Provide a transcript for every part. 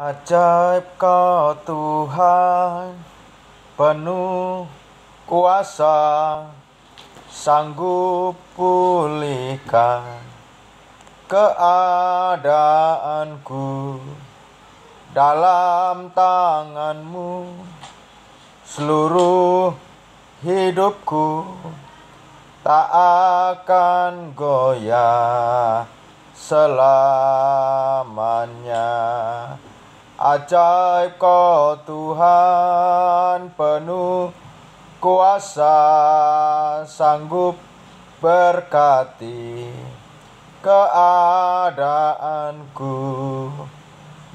Ajaib kau Tuhan, penuh kuasa, sanggup pulihkan keadaanku dalam tanganmu seluruh hidupku tak akan goyah selamanya. Ajaib kau Tuhan penuh kuasa sanggup berkati keadaanku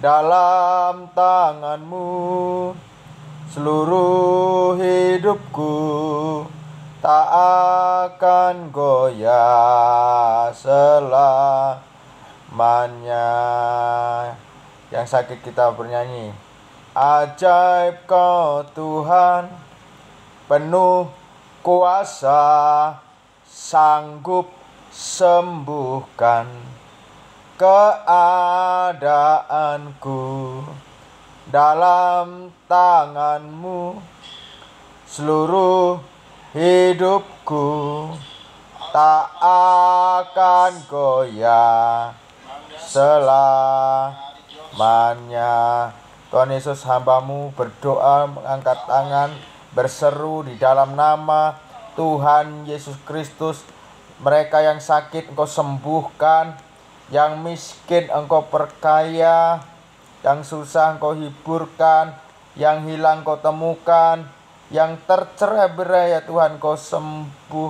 dalam tanganmu seluruh hidupku tak akan goyah selamanya yang sakit kita bernyanyi ajaib kau Tuhan penuh kuasa sanggup sembuhkan keadaanku dalam tanganmu seluruh hidupku tak akan goyah selah firman Tuhan Yesus hambamu berdoa mengangkat tangan berseru di dalam nama Tuhan Yesus Kristus. Mereka yang sakit engkau sembuhkan, yang miskin engkau perkaya, yang susah engkau hiburkan, yang hilang engkau temukan, yang tercerai berai ya Tuhan engkau sembuh,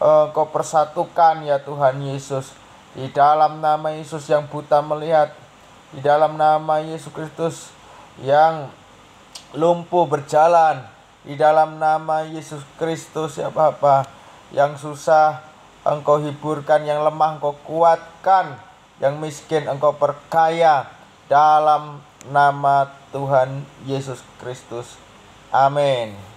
eh, engkau persatukan ya Tuhan Yesus. Di dalam nama Yesus yang buta melihat, di dalam nama Yesus Kristus yang lumpuh berjalan di dalam nama Yesus Kristus ya Bapa yang susah engkau hiburkan yang lemah engkau kuatkan yang miskin engkau perkaya dalam nama Tuhan Yesus Kristus amin